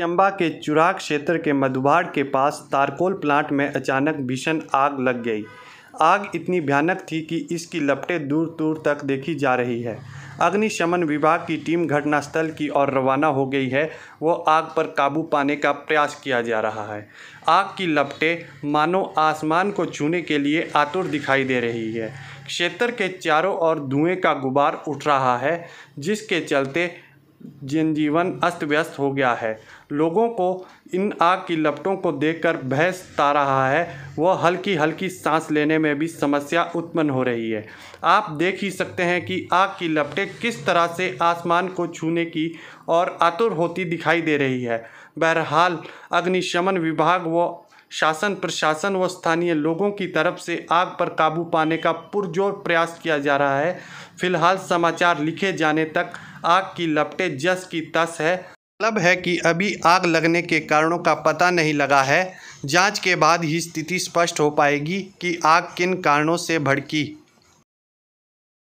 चंबा के चुराग क्षेत्र के मधुबाड़ के पास तारकोल प्लांट में अचानक भीषण आग लग गई आग इतनी भयानक थी कि इसकी लपटें दूर दूर तक देखी जा रही है अग्निशमन विभाग की टीम घटनास्थल की ओर रवाना हो गई है वो आग पर काबू पाने का प्रयास किया जा रहा है आग की लपटें मानो आसमान को छूने के लिए आतुर दिखाई दे रही है क्षेत्र के चारों ओर धुएं का गुबार उठ रहा है जिसके चलते जनजीवन अस्त व्यस्त हो गया है लोगों को इन आग की लपटों को देखकर बहस ता रहा है वह हल्की हल्की सांस लेने में भी समस्या उत्पन्न हो रही है आप देख ही सकते हैं कि आग की लपटें किस तरह से आसमान को छूने की और आतुर होती दिखाई दे रही है बहरहाल अग्निशमन विभाग व शासन प्रशासन व स्थानीय लोगों की तरफ से आग पर काबू पाने का पुरजोर प्रयास किया जा रहा है फिलहाल समाचार लिखे जाने तक आग की लपटें जस की तस है मतलब है कि अभी आग लगने के कारणों का पता नहीं लगा है जांच के बाद ही स्थिति स्पष्ट हो पाएगी कि आग किन कारणों से भड़की